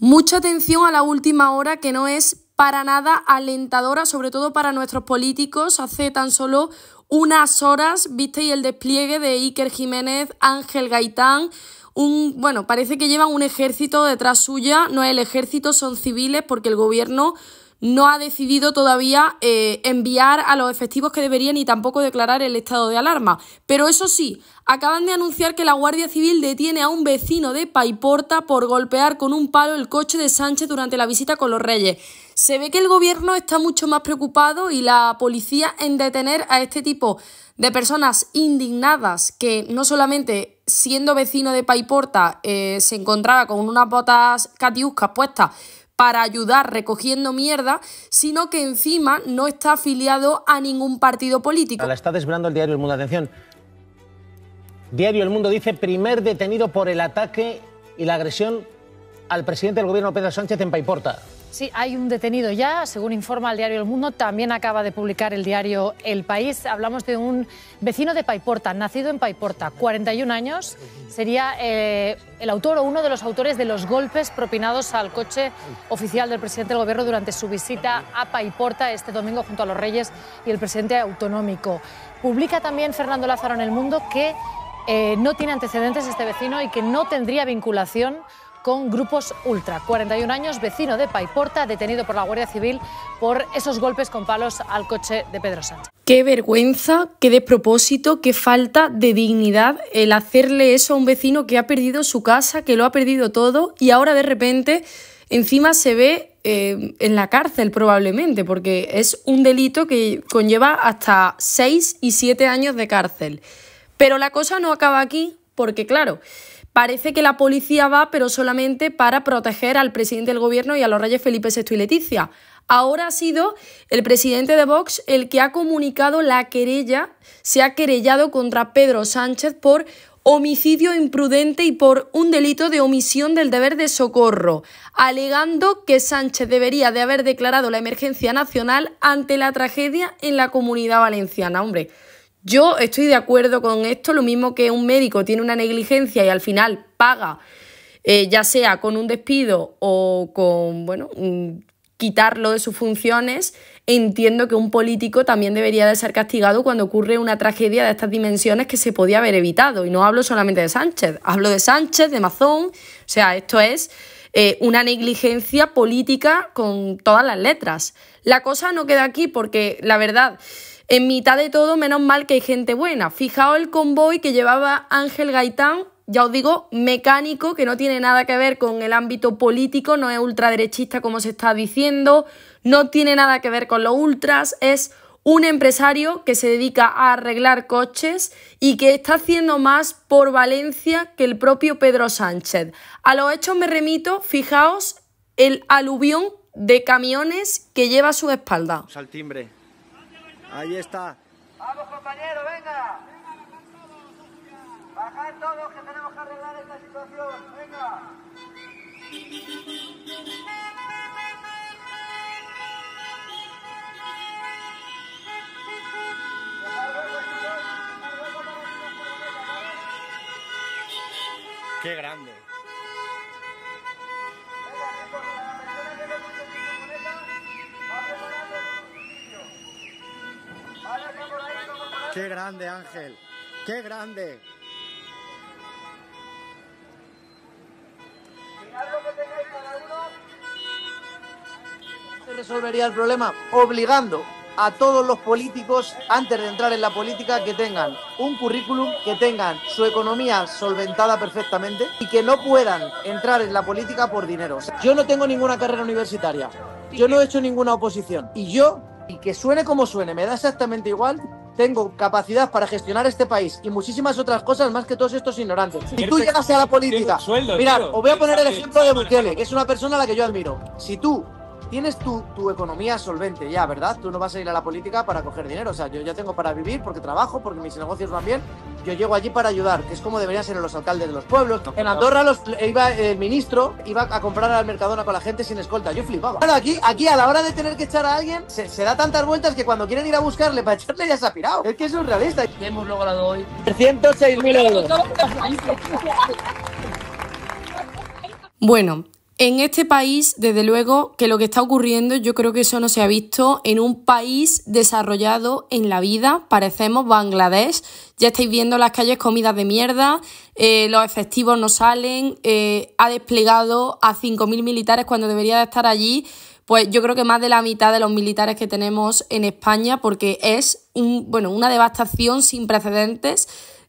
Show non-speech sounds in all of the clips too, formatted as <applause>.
Mucha atención a la última hora que no es para nada alentadora, sobre todo para nuestros políticos. Hace tan solo unas horas visteis el despliegue de Iker Jiménez, Ángel Gaitán. Un, bueno, parece que llevan un ejército detrás suya, no es el ejército, son civiles porque el gobierno no ha decidido todavía eh, enviar a los efectivos que deberían y tampoco declarar el estado de alarma. Pero eso sí, acaban de anunciar que la Guardia Civil detiene a un vecino de Paiporta por golpear con un palo el coche de Sánchez durante la visita con los Reyes. Se ve que el gobierno está mucho más preocupado y la policía en detener a este tipo de personas indignadas que no solamente siendo vecino de Paiporta, eh, se encontraba con unas botas catiuscas puestas, para ayudar recogiendo mierda, sino que encima no está afiliado a ningún partido político. La está desvelando el diario El Mundo. Atención. Diario El Mundo dice primer detenido por el ataque y la agresión al presidente del gobierno Pedro Sánchez en Paiporta. Sí, hay un detenido ya, según informa el diario El Mundo. También acaba de publicar el diario El País. Hablamos de un vecino de Paiporta, nacido en Paiporta, 41 años. Sería eh, el autor o uno de los autores de los golpes propinados al coche oficial del presidente del gobierno durante su visita a Paiporta este domingo junto a los Reyes y el presidente autonómico. Publica también Fernando Lázaro en El Mundo que eh, no tiene antecedentes este vecino y que no tendría vinculación con grupos ultra. 41 años, vecino de Paiporta, detenido por la Guardia Civil por esos golpes con palos al coche de Pedro Sánchez. Qué vergüenza, qué despropósito, qué falta de dignidad el hacerle eso a un vecino que ha perdido su casa, que lo ha perdido todo y ahora de repente encima se ve eh, en la cárcel probablemente, porque es un delito que conlleva hasta 6 y 7 años de cárcel. Pero la cosa no acaba aquí, porque claro, Parece que la policía va, pero solamente para proteger al presidente del gobierno y a los reyes Felipe VI y Leticia. Ahora ha sido el presidente de Vox el que ha comunicado la querella, se ha querellado contra Pedro Sánchez por homicidio imprudente y por un delito de omisión del deber de socorro, alegando que Sánchez debería de haber declarado la emergencia nacional ante la tragedia en la comunidad valenciana. Hombre, yo estoy de acuerdo con esto, lo mismo que un médico tiene una negligencia y al final paga, eh, ya sea con un despido o con, bueno, quitarlo de sus funciones, entiendo que un político también debería de ser castigado cuando ocurre una tragedia de estas dimensiones que se podía haber evitado. Y no hablo solamente de Sánchez, hablo de Sánchez, de Mazón, o sea, esto es eh, una negligencia política con todas las letras. La cosa no queda aquí porque, la verdad, en mitad de todo, menos mal que hay gente buena. Fijaos el convoy que llevaba Ángel Gaitán, ya os digo, mecánico, que no tiene nada que ver con el ámbito político, no es ultraderechista como se está diciendo, no tiene nada que ver con los ultras, es un empresario que se dedica a arreglar coches y que está haciendo más por Valencia que el propio Pedro Sánchez. A los hechos me remito, fijaos el aluvión de camiones que lleva a su espalda. timbre. Ahí está. Vamos compañero, venga. Bajar todos que tenemos que arreglar esta situación. Venga. Qué grande. Qué grande Ángel, qué grande. Se resolvería el problema obligando a todos los políticos antes de entrar en la política que tengan un currículum, que tengan su economía solventada perfectamente y que no puedan entrar en la política por dinero. Yo no tengo ninguna carrera universitaria, yo no he hecho ninguna oposición y yo, y que suene como suene, me da exactamente igual tengo capacidad para gestionar este país y muchísimas otras cosas más que todos estos ignorantes. Si tú llegas a la política, sueldo, mira, os voy a poner el ejemplo de Bukele, que es una persona a la que yo admiro. Si tú tienes tu, economía solvente ya, ¿verdad? Tú no vas a ir a la política para coger dinero. O sea, yo ya tengo para vivir porque trabajo, porque mis negocios van bien. Yo llego allí para ayudar, que es como deberían ser los alcaldes de los pueblos. En Andorra los, iba, el ministro iba a comprar al Mercadona con la gente sin escolta. Yo flipaba. Bueno, aquí, aquí a la hora de tener que echar a alguien, se, se da tantas vueltas que cuando quieren ir a buscarle para echarle ya se ha pirado. Es que es un realista. ¿Qué hemos logrado hoy? 306.000 euros. <laughs> Bueno, en este país, desde luego, que lo que está ocurriendo, yo creo que eso no se ha visto en un país desarrollado en la vida. Parecemos Bangladesh. Ya estáis viendo las calles comidas de mierda, eh, los efectivos no salen, eh, ha desplegado a 5.000 militares cuando debería de estar allí. Pues yo creo que más de la mitad de los militares que tenemos en España, porque es un, bueno, una devastación sin precedentes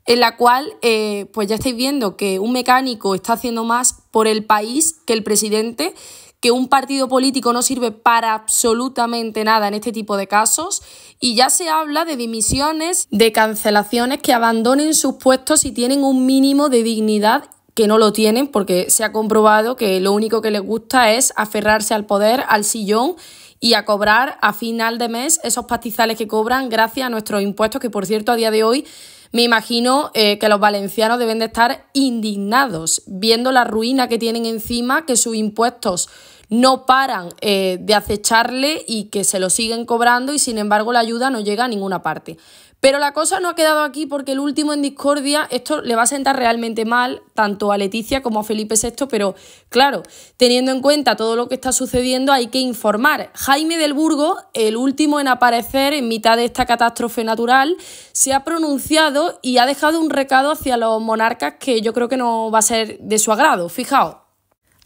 en la cual eh, pues ya estáis viendo que un mecánico está haciendo más por el país que el presidente, que un partido político no sirve para absolutamente nada en este tipo de casos y ya se habla de dimisiones, de cancelaciones que abandonen sus puestos si tienen un mínimo de dignidad que no lo tienen porque se ha comprobado que lo único que les gusta es aferrarse al poder, al sillón y a cobrar a final de mes esos pastizales que cobran gracias a nuestros impuestos que por cierto a día de hoy me imagino eh, que los valencianos deben de estar indignados viendo la ruina que tienen encima, que sus impuestos no paran eh, de acecharle y que se lo siguen cobrando y sin embargo la ayuda no llega a ninguna parte. Pero la cosa no ha quedado aquí porque el último en discordia, esto le va a sentar realmente mal tanto a Leticia como a Felipe VI, pero claro, teniendo en cuenta todo lo que está sucediendo hay que informar. Jaime del Burgo, el último en aparecer en mitad de esta catástrofe natural, se ha pronunciado y ha dejado un recado hacia los monarcas que yo creo que no va a ser de su agrado. Fijaos.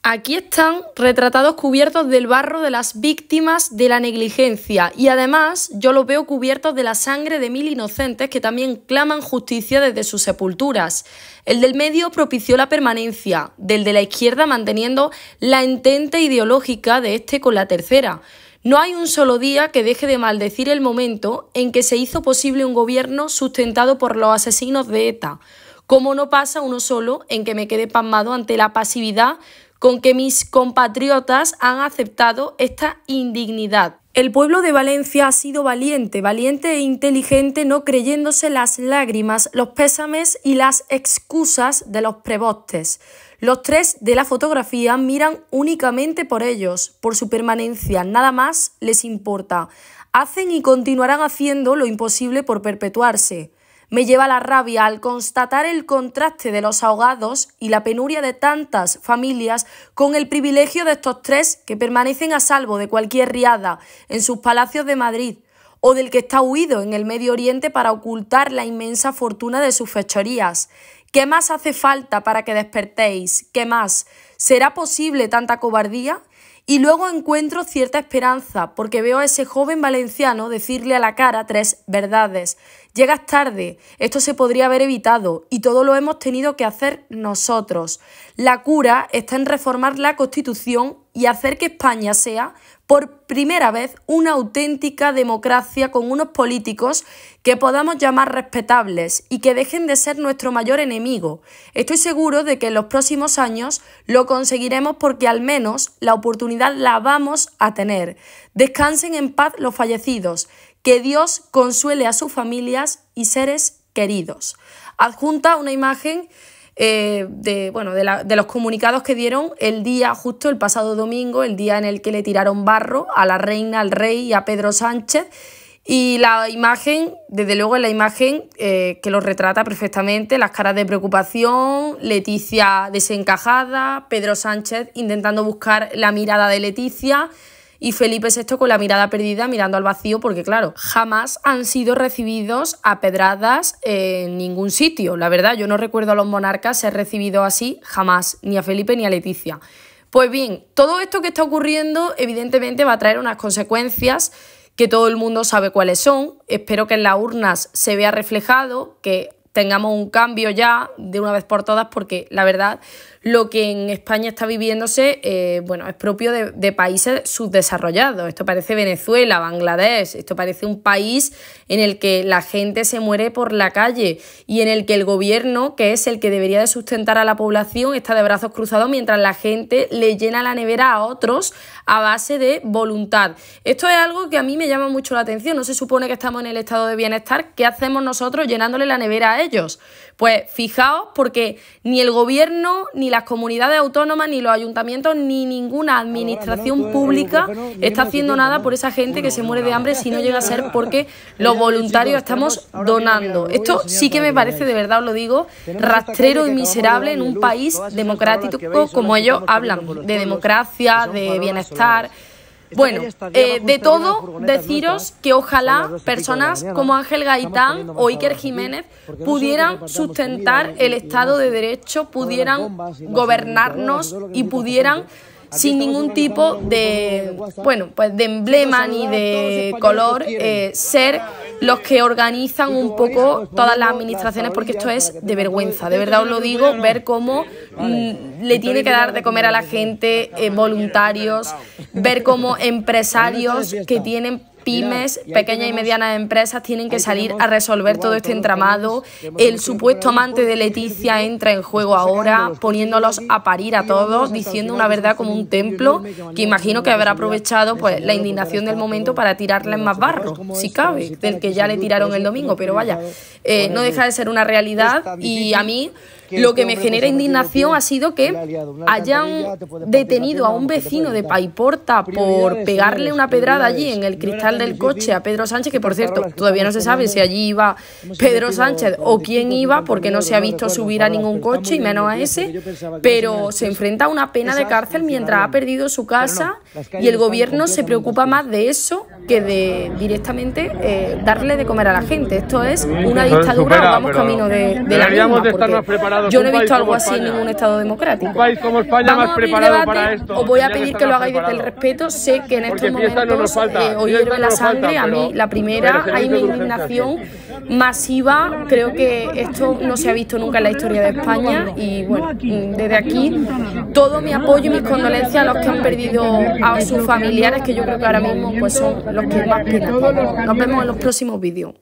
Aquí están retratados cubiertos del barro de las víctimas de la negligencia y además yo los veo cubiertos de la sangre de mil inocentes que también claman justicia desde sus sepulturas. El del medio propició la permanencia, del de la izquierda manteniendo la entente ideológica de este con la tercera. No hay un solo día que deje de maldecir el momento en que se hizo posible un gobierno sustentado por los asesinos de ETA, como no pasa uno solo en que me quede pasmado ante la pasividad con que mis compatriotas han aceptado esta indignidad. El pueblo de Valencia ha sido valiente, valiente e inteligente, no creyéndose las lágrimas, los pésames y las excusas de los prebostes. Los tres de la fotografía miran únicamente por ellos, por su permanencia, nada más les importa. Hacen y continuarán haciendo lo imposible por perpetuarse me lleva la rabia al constatar el contraste de los ahogados y la penuria de tantas familias con el privilegio de estos tres que permanecen a salvo de cualquier riada en sus palacios de Madrid o del que está huido en el Medio Oriente para ocultar la inmensa fortuna de sus fechorías. ¿Qué más hace falta para que despertéis? ¿Qué más? ¿Será posible tanta cobardía? Y luego encuentro cierta esperanza, porque veo a ese joven valenciano decirle a la cara tres verdades. Llegas tarde, esto se podría haber evitado y todo lo hemos tenido que hacer nosotros. La cura está en reformar la Constitución y hacer que España sea por primera vez una auténtica democracia con unos políticos que podamos llamar respetables y que dejen de ser nuestro mayor enemigo. Estoy seguro de que en los próximos años lo conseguiremos porque al menos la oportunidad la vamos a tener. Descansen en paz los fallecidos, que Dios consuele a sus familias y seres queridos. Adjunta una imagen eh, de, bueno, de, la, de, los comunicados que dieron el día, justo el pasado domingo, el día en el que le tiraron barro a la reina, al rey y a Pedro Sánchez. Y la imagen, desde luego es la imagen eh, que lo retrata perfectamente, las caras de preocupación, Leticia desencajada, Pedro Sánchez intentando buscar la mirada de Leticia, y Felipe esto con la mirada perdida mirando al vacío porque claro, jamás han sido recibidos a pedradas en ningún sitio. La verdad, yo no recuerdo a los monarcas ser recibidos así jamás, ni a Felipe ni a Leticia. Pues bien, todo esto que está ocurriendo evidentemente va a traer unas consecuencias que todo el mundo sabe cuáles son. Espero que en las urnas se vea reflejado, que tengamos un cambio ya de una vez por todas, porque la verdad lo que en España está viviéndose, eh, bueno, es propio de, de, países subdesarrollados. Esto parece Venezuela, Bangladesh, esto parece un país en el que la gente se muere por la calle y en el que el gobierno, que es el que debería de sustentar a la población, está de brazos cruzados mientras la gente le llena la nevera a otros a base de voluntad. Esto es algo que a mí me llama mucho la atención. No se supone que estamos en el estado de bienestar. ¿Qué hacemos nosotros llenándole la nevera a ellos? Pues fijaos porque ni el gobierno ni las comunidades autónomas, ni los ayuntamientos, ni ninguna administración eh, pública está haciendo nada por esa gente que se muere de hambre si no llega a ser porque los voluntarios estamos donando. Esto sí que me parece, de verdad os lo digo, rastrero y miserable en un país democrático como ellos hablan, de democracia, de bienestar. Bueno, eh, de todo, deciros que ojalá personas como Ángel Gaitán o Iker Jiménez pudieran sustentar el Estado de Derecho, pudieran gobernarnos y pudieran sin ningún tipo de bueno pues de emblema ni de color eh, ser los que organizan un poco todas las administraciones porque esto es de vergüenza de verdad os lo digo ver cómo mm, le tiene que dar de comer a la gente eh, voluntarios ver cómo <laughs> empresarios que tienen pymes, pequeñas y medianas empresas tienen que salir a resolver todo este entramado. El supuesto amante de Leticia entra en juego ahora, poniéndolos a parir a todos, diciendo una verdad como un templo, que imagino que habrá aprovechado pues, la indignación del momento para en más barro, si cabe, del que ya le tiraron el domingo, pero vaya, eh, no deja de ser una realidad y a mí... Lo este que me pues, genera indignación ha sido que hayan detenido a un vecino de Paiporta por pegarle una pedrada allí en el cristal del coche a Pedro Sánchez, que por cierto, todavía no se sabe si allí iba Pedro Sánchez o quién iba, porque no se ha visto subir a ningún coche y menos a ese, pero se enfrenta a una pena de cárcel mientras ha perdido su casa y el gobierno se preocupa más de eso que de directamente eh, darle de comer a la gente. Esto es una dictadura, vamos camino de, de la yo no he visto algo así en ningún Estado democrático. país como España más preparado debate, Os voy a pedir que lo hagáis desde el respeto. Sé que en estos momentos eh, no hoy la sangre. a mí, la primera, hay una indignación masiva. Creo que esto no se ha visto nunca en la historia de España. Y bueno, desde aquí, todo mi apoyo y mis condolencias a los que han perdido a sus familiares, que yo creo que ahora mismo pues son los que más pena. Nos vemos en los próximos vídeos.